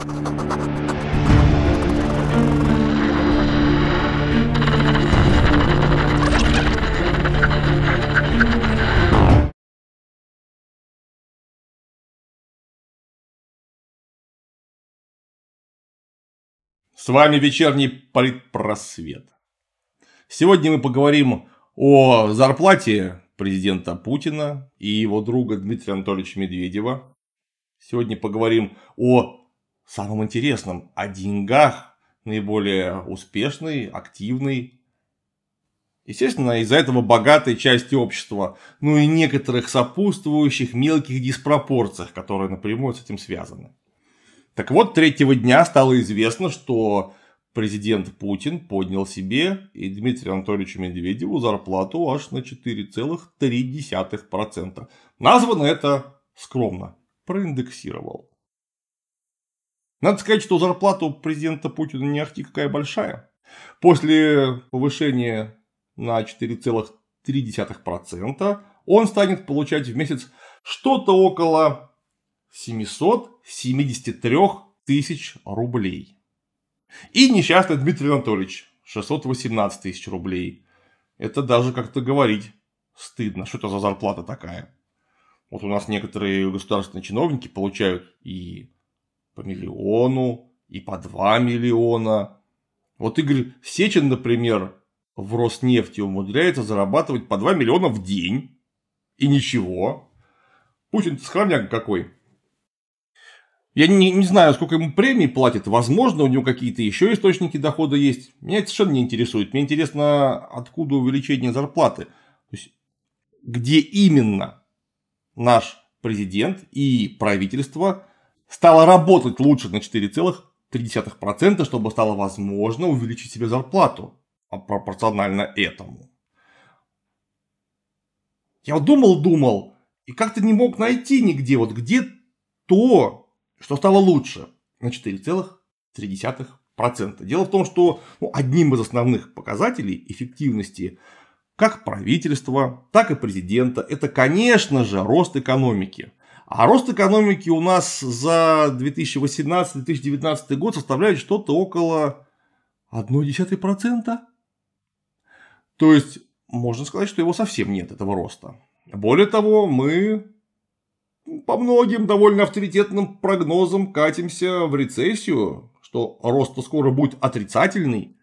С вами вечерний политпросвет. Сегодня мы поговорим о зарплате президента Путина и его друга Дмитрия Анатольевича Медведева. Сегодня поговорим о самым интересным, о деньгах, наиболее успешный, активный. Естественно, из-за этого богатой части общества, ну и некоторых сопутствующих мелких диспропорциях, которые напрямую с этим связаны. Так вот, третьего дня стало известно, что президент Путин поднял себе и Дмитрию Анатольевичу Медведеву зарплату аж на 4,3%. Названо это скромно, проиндексировал. Надо сказать, что зарплата у президента Путина не ахти какая большая. После повышения на 4,3% он станет получать в месяц что-то около 773 тысяч рублей. И несчастный Дмитрий Анатольевич 618 тысяч рублей. Это даже как-то говорить стыдно. Что это за зарплата такая? Вот у нас некоторые государственные чиновники получают и по миллиону и по 2 миллиона. Вот Игорь Сечин, например, в Роснефти умудряется зарабатывать по 2 миллиона в день. И ничего. Путин схорняк какой. Я не, не знаю, сколько ему премии платят. Возможно, у него какие-то еще источники дохода есть. Меня это совершенно не интересует. Мне интересно, откуда увеличение зарплаты. То есть, где именно наш президент и правительство стала работать лучше на 4,3%, чтобы стало возможно увеличить себе зарплату а пропорционально этому. Я думал-думал и как-то не мог найти нигде, вот где то, что стало лучше на 4,3%. Дело в том, что ну, одним из основных показателей эффективности как правительства, так и президента, это, конечно же, рост экономики. А рост экономики у нас за 2018-2019 год составляет что-то около 0,1%. То есть, можно сказать, что его совсем нет, этого роста. Более того, мы по многим довольно авторитетным прогнозам катимся в рецессию, что рост скоро будет отрицательный.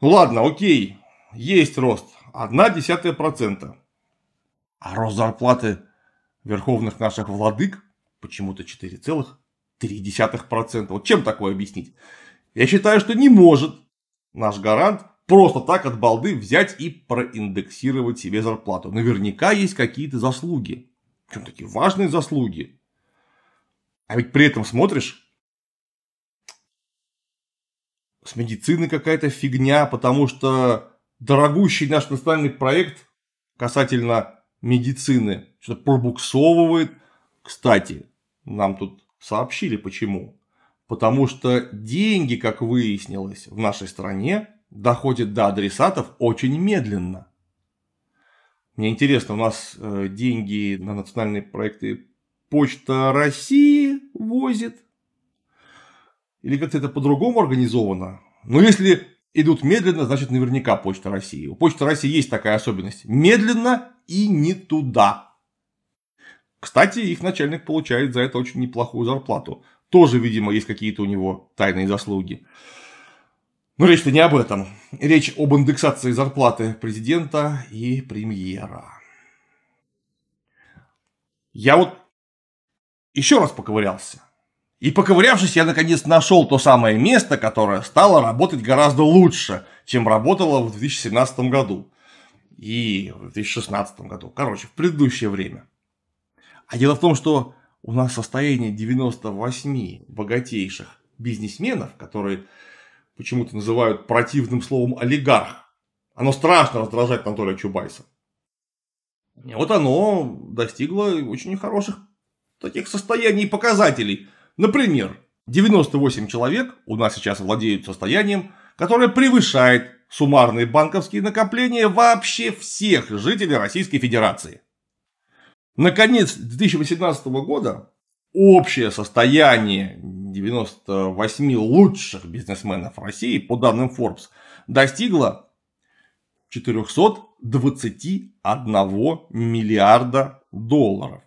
Ну ладно, окей, есть рост, 1,1%. А рост зарплаты – верховных наших владык почему-то 4,3%. Вот чем такое объяснить? Я считаю, что не может наш гарант просто так от балды взять и проиндексировать себе зарплату. Наверняка есть какие-то заслуги. Причем такие важные заслуги. А ведь при этом смотришь, с медицины какая-то фигня, потому что дорогущий наш национальный проект касательно медицины – что-то пробуксовывает. Кстати, нам тут сообщили почему. Потому что деньги, как выяснилось, в нашей стране доходят до адресатов очень медленно. Мне интересно, у нас э, деньги на национальные проекты Почта России возит? Или как-то это по-другому организовано? Но ну, если идут медленно, значит наверняка Почта России. У Почты России есть такая особенность. Медленно и не туда. Кстати, их начальник получает за это очень неплохую зарплату. Тоже, видимо, есть какие-то у него тайные заслуги. Но речь-то не об этом. Речь об индексации зарплаты президента и премьера. Я вот еще раз поковырялся. И поковырявшись, я наконец нашел то самое место, которое стало работать гораздо лучше, чем работало в 2017 году. И в 2016 году. Короче, в предыдущее время. А дело в том, что у нас состояние 98 богатейших бизнесменов, которые почему-то называют противным словом олигарх. Оно страшно раздражает Анатолия Чубайса. И вот оно достигло очень хороших таких состояний и показателей. Например, 98 человек у нас сейчас владеют состоянием, которое превышает суммарные банковские накопления вообще всех жителей Российской Федерации. Наконец 2018 года общее состояние 98 лучших бизнесменов России, по данным Forbes, достигло 421 миллиарда долларов.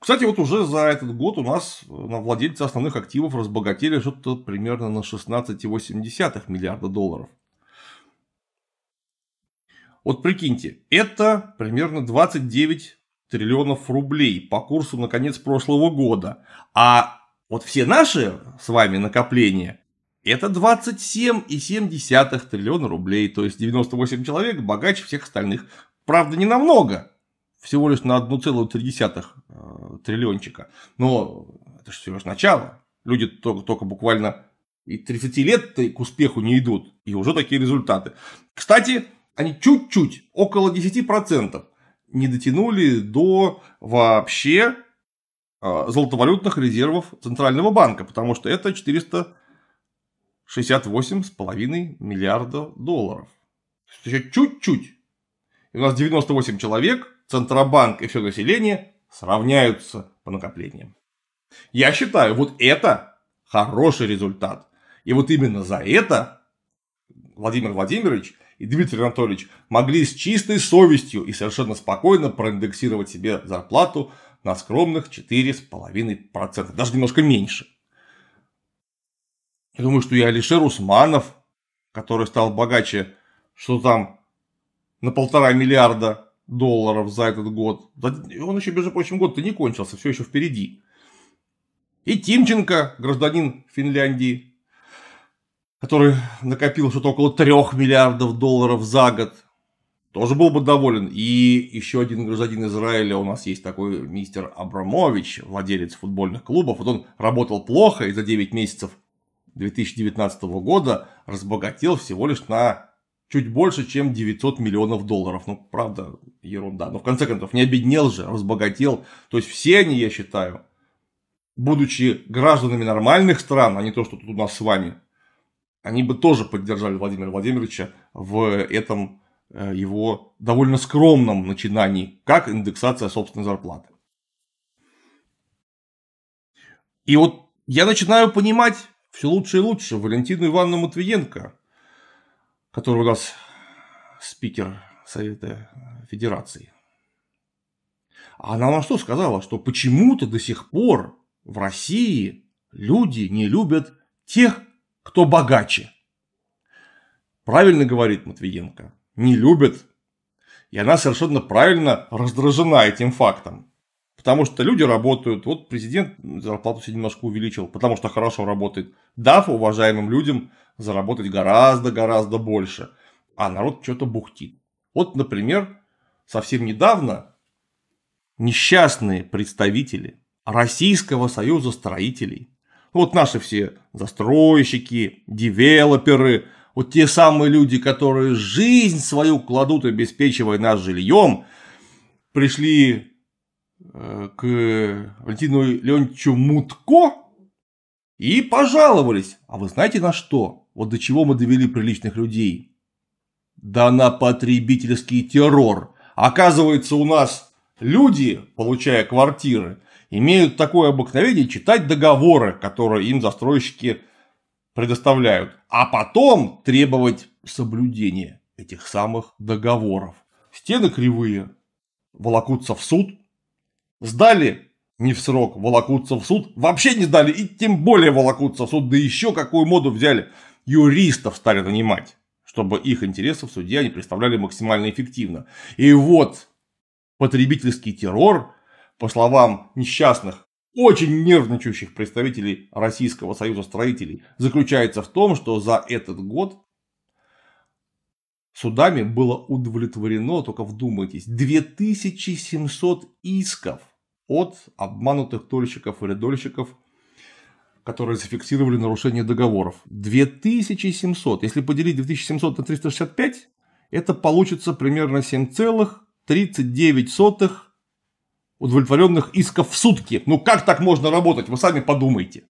Кстати, вот уже за этот год у нас э, на владельцы основных активов разбогатели что-то примерно на 16,8 миллиарда долларов. Вот прикиньте, это примерно 29 триллионов рублей по курсу на конец прошлого года. А вот все наши с вами накопления это 27,7 триллиона рублей. То есть 98 человек богаче всех остальных. Правда, не намного. Всего лишь на 1,3 э, триллиончика. Но это же всего лишь начало. Люди только, только буквально и 30 лет к успеху не идут. И уже такие результаты. Кстати, они чуть-чуть, около 10% не дотянули до вообще а, золотовалютных резервов Центрального банка, потому что это 468,5 миллиарда долларов. То есть еще чуть-чуть. И у нас 98 человек, Центробанк и все население сравняются по накоплениям. Я считаю, вот это хороший результат. И вот именно за это Владимир Владимирович и Дмитрий Анатольевич могли с чистой совестью и совершенно спокойно проиндексировать себе зарплату на скромных 4,5%, даже немножко меньше. Я думаю, что и Алишер Усманов, который стал богаче, что там на полтора миллиарда долларов за этот год. Он еще, между прочим, год-то не кончился, все еще впереди. И Тимченко, гражданин Финляндии, который накопил что-то около 3 миллиардов долларов за год, тоже был бы доволен. И еще один гражданин Израиля, у нас есть такой мистер Абрамович, владелец футбольных клубов. Вот он работал плохо и за 9 месяцев 2019 года разбогател всего лишь на чуть больше, чем 900 миллионов долларов. Ну, правда, ерунда. Но в конце концов, не обеднел же, разбогател. То есть все они, я считаю, будучи гражданами нормальных стран, а не то, что тут у нас с вами, они бы тоже поддержали Владимира Владимировича в этом э, его довольно скромном начинании, как индексация собственной зарплаты. И вот я начинаю понимать все лучше и лучше Валентину Ивановну Матвиенко, который у нас спикер Совета Федерации. А она нам что сказала? Что почему-то до сих пор в России люди не любят тех, кто богаче. Правильно говорит Матвиенко. Не любят. И она совершенно правильно раздражена этим фактом. Потому что люди работают. Вот президент зарплату себе немножко увеличил, потому что хорошо работает. Дав уважаемым людям заработать гораздо-гораздо больше. А народ что-то бухтит. Вот, например, совсем недавно несчастные представители Российского союза строителей вот наши все застройщики, девелоперы, вот те самые люди, которые жизнь свою кладут, обеспечивая нас жильем, пришли э, к Валентину Леонидовичу Мутко и пожаловались. А вы знаете на что? Вот до чего мы довели приличных людей? Да на потребительский террор. Оказывается, у нас люди, получая квартиры, имеют такое обыкновение читать договоры, которые им застройщики предоставляют, а потом требовать соблюдения этих самых договоров. Стены кривые, волокутся в суд, сдали не в срок, волокутся в суд, вообще не сдали и тем более волокутся в суд, да еще какую моду взяли, юристов стали нанимать, чтобы их интересы в суде они представляли максимально эффективно. И вот потребительский террор по словам несчастных, очень нервничающих представителей Российского союза строителей, заключается в том, что за этот год судами было удовлетворено, только вдумайтесь, 2700 исков от обманутых тольщиков или дольщиков, которые зафиксировали нарушение договоров. 2700. Если поделить 2700 на 365, это получится примерно 7,39 удовлетворенных исков в сутки. Ну как так можно работать, вы сами подумайте.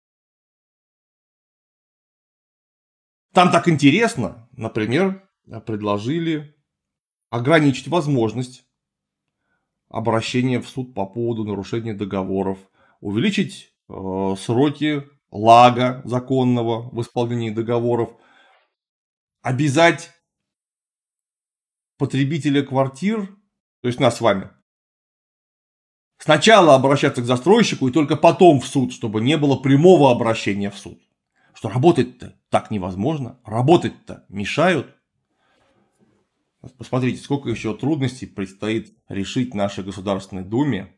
Там так интересно, например, предложили ограничить возможность обращения в суд по поводу нарушения договоров, увеличить э, сроки лага законного в исполнении договоров, обязать потребителя квартир, то есть нас с вами, сначала обращаться к застройщику и только потом в суд, чтобы не было прямого обращения в суд. Что работать-то так невозможно, работать-то мешают. Посмотрите, сколько еще трудностей предстоит решить нашей Государственной Думе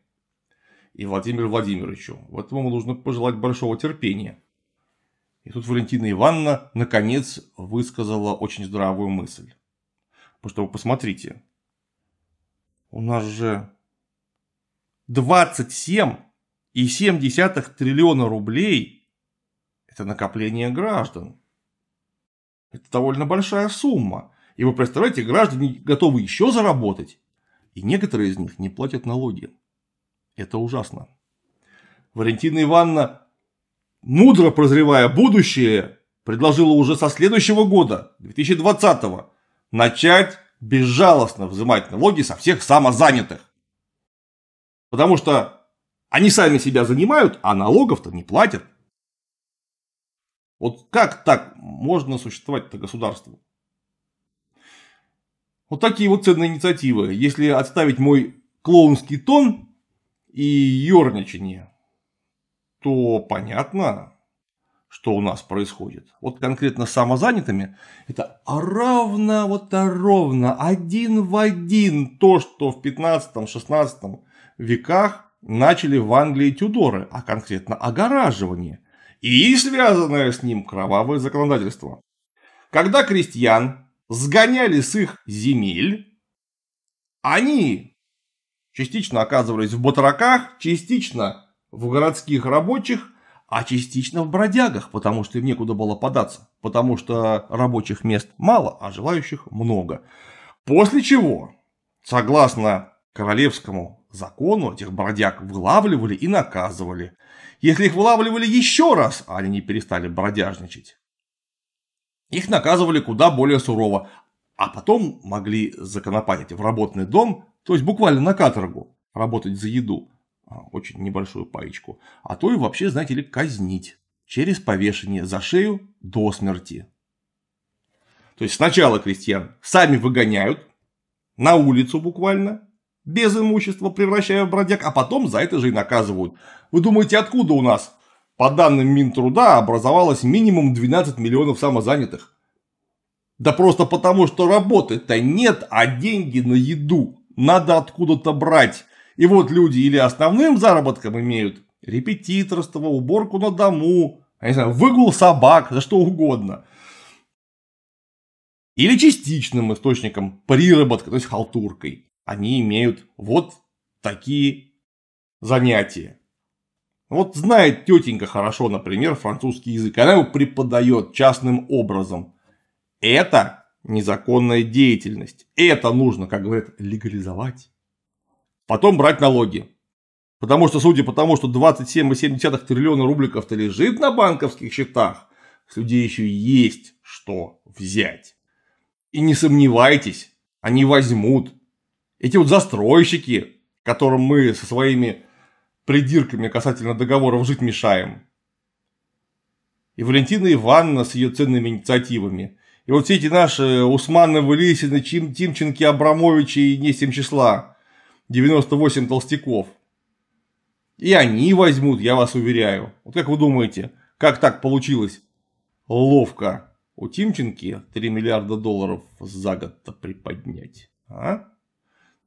и Владимиру Владимировичу. Вот ему нужно пожелать большого терпения. И тут Валентина Ивановна наконец высказала очень здравую мысль. Потому что вы посмотрите, у нас же 27,7 триллиона рублей – это накопление граждан. Это довольно большая сумма. И вы представляете, граждане готовы еще заработать. И некоторые из них не платят налоги. Это ужасно. Валентина Ивановна, мудро прозревая будущее, предложила уже со следующего года, 2020, начать безжалостно взимать налоги со всех самозанятых. Потому что они сами себя занимают, а налогов-то не платят. Вот как так можно существовать-то государству? Вот такие вот ценные инициативы. Если отставить мой клоунский тон и ерничание, то понятно, что у нас происходит. Вот конкретно с самозанятыми это ровно, вот ровно, один в один то, что в 15, 16 веках начали в Англии Тюдоры, а конкретно огораживание, и связанное с ним кровавое законодательство. Когда крестьян сгоняли с их земель, они частично оказывались в батраках, частично в городских рабочих, а частично в бродягах, потому что им некуда было податься, потому что рабочих мест мало, а желающих много. После чего, согласно королевскому закону этих бродяг вылавливали и наказывали. Если их вылавливали еще раз, а они не перестали бродяжничать. Их наказывали куда более сурово, а потом могли законопатить в работный дом, то есть буквально на каторгу, работать за еду, а, очень небольшую паечку, а то и вообще, знаете ли, казнить через повешение за шею до смерти. То есть сначала крестьян сами выгоняют на улицу буквально, без имущества превращая в бродяг, а потом за это же и наказывают. Вы думаете, откуда у нас, по данным Минтруда, образовалось минимум 12 миллионов самозанятых? Да просто потому, что работы-то нет, а деньги на еду надо откуда-то брать. И вот люди или основным заработком имеют репетиторство, уборку на дому, я а не знаю, выгул собак, за что угодно. Или частичным источником приработка, то есть халтуркой они имеют вот такие занятия. Вот знает тетенька хорошо, например, французский язык, она его преподает частным образом. Это незаконная деятельность. Это нужно, как говорят, легализовать. Потом брать налоги. Потому что, судя по тому, что 27,7 триллиона рубликов-то лежит на банковских счетах, с людей еще есть что взять. И не сомневайтесь, они возьмут эти вот застройщики, которым мы со своими придирками касательно договоров жить мешаем. И Валентина Ивановна с ее ценными инициативами. И вот все эти наши Усмановы, Лисины, Чим, Тимченки, Абрамовичи и не семь числа. 98 толстяков. И они возьмут, я вас уверяю. Вот как вы думаете, как так получилось? Ловко. У Тимченки 3 миллиарда долларов за год-то приподнять. А?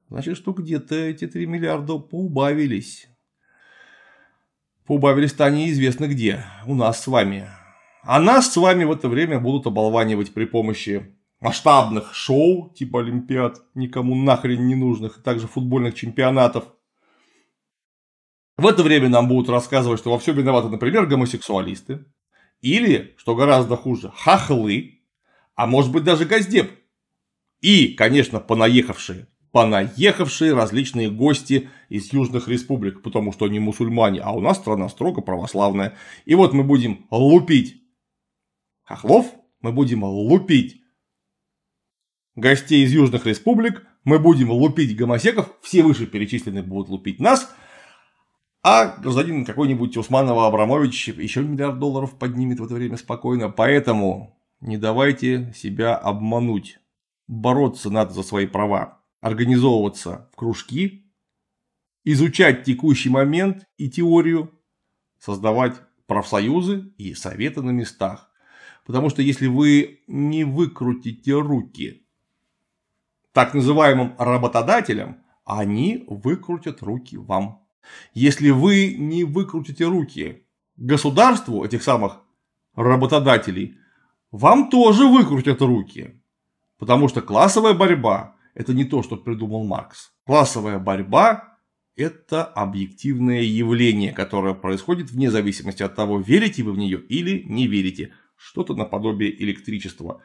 Значит, что где-то эти 3 миллиарда поубавились. Поубавились-то они известно где. У нас с вами. А нас с вами в это время будут оболванивать при помощи масштабных шоу, типа Олимпиад, никому нахрен не нужных, и также футбольных чемпионатов. В это время нам будут рассказывать, что во всем виноваты, например, гомосексуалисты. Или, что гораздо хуже, хахлы, а может быть даже газдеп. И, конечно, понаехавшие понаехавшие различные гости из южных республик, потому что они мусульмане, а у нас страна строго православная. И вот мы будем лупить хохлов, мы будем лупить гостей из южных республик, мы будем лупить гомосеков, все вышеперечисленные будут лупить нас, а гражданин какой-нибудь Усманова Абрамович еще миллиард долларов поднимет в это время спокойно, поэтому не давайте себя обмануть. Бороться надо за свои права организовываться в кружки, изучать текущий момент и теорию, создавать профсоюзы и советы на местах. Потому что если вы не выкрутите руки так называемым работодателям, они выкрутят руки вам. Если вы не выкрутите руки государству этих самых работодателей, вам тоже выкрутят руки. Потому что классовая борьба это не то, что придумал Маркс. Классовая борьба – это объективное явление, которое происходит вне зависимости от того, верите вы в нее или не верите. Что-то наподобие электричества.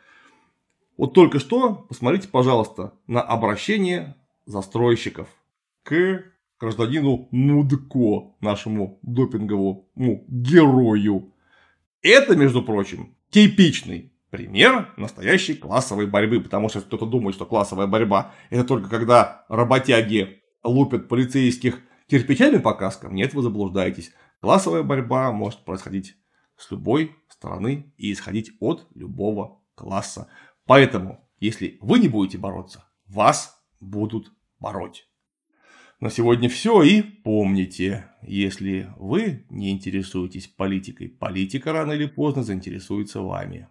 Вот только что посмотрите, пожалуйста, на обращение застройщиков к гражданину Мудко, нашему допинговому герою. Это, между прочим, типичный пример настоящей классовой борьбы, потому что кто-то думает, что классовая борьба это только когда работяги лупят полицейских кирпичами по каскам. Нет, вы заблуждаетесь. Классовая борьба может происходить с любой стороны и исходить от любого класса. Поэтому, если вы не будете бороться, вас будут бороть. На сегодня все и помните, если вы не интересуетесь политикой, политика рано или поздно заинтересуется вами.